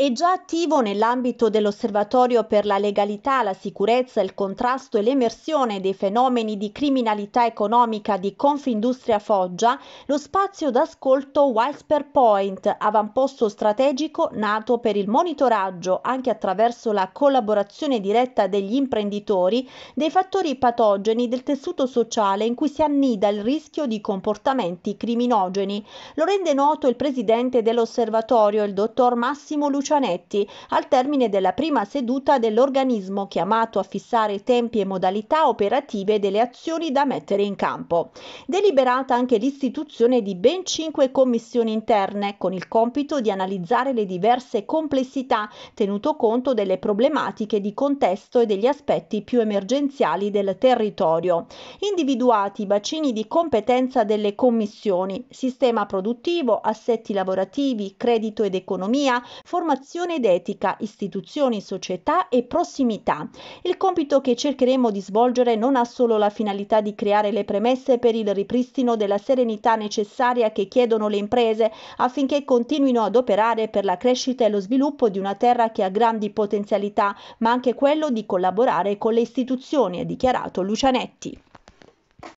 È già attivo nell'ambito dell'Osservatorio per la legalità, la sicurezza, il contrasto e l'emersione dei fenomeni di criminalità economica di Confindustria Foggia lo spazio d'ascolto Wildsper Point, avamposto strategico nato per il monitoraggio, anche attraverso la collaborazione diretta degli imprenditori, dei fattori patogeni del tessuto sociale in cui si annida il rischio di comportamenti criminogeni. Lo rende noto il presidente dell'osservatorio, il dottor Massimo Luciano Lucianetti al termine della prima seduta dell'organismo chiamato a fissare tempi e modalità operative delle azioni da mettere in campo. Deliberata anche l'istituzione di ben cinque commissioni interne con il compito di analizzare le diverse complessità tenuto conto delle problematiche di contesto e degli aspetti più emergenziali del territorio. Individuati i bacini di competenza delle commissioni, sistema produttivo, assetti lavorativi, credito ed economia, formazione relazione ed etica, istituzioni, società e prossimità. Il compito che cercheremo di svolgere non ha solo la finalità di creare le premesse per il ripristino della serenità necessaria che chiedono le imprese affinché continuino ad operare per la crescita e lo sviluppo di una terra che ha grandi potenzialità, ma anche quello di collaborare con le istituzioni, ha dichiarato Lucianetti.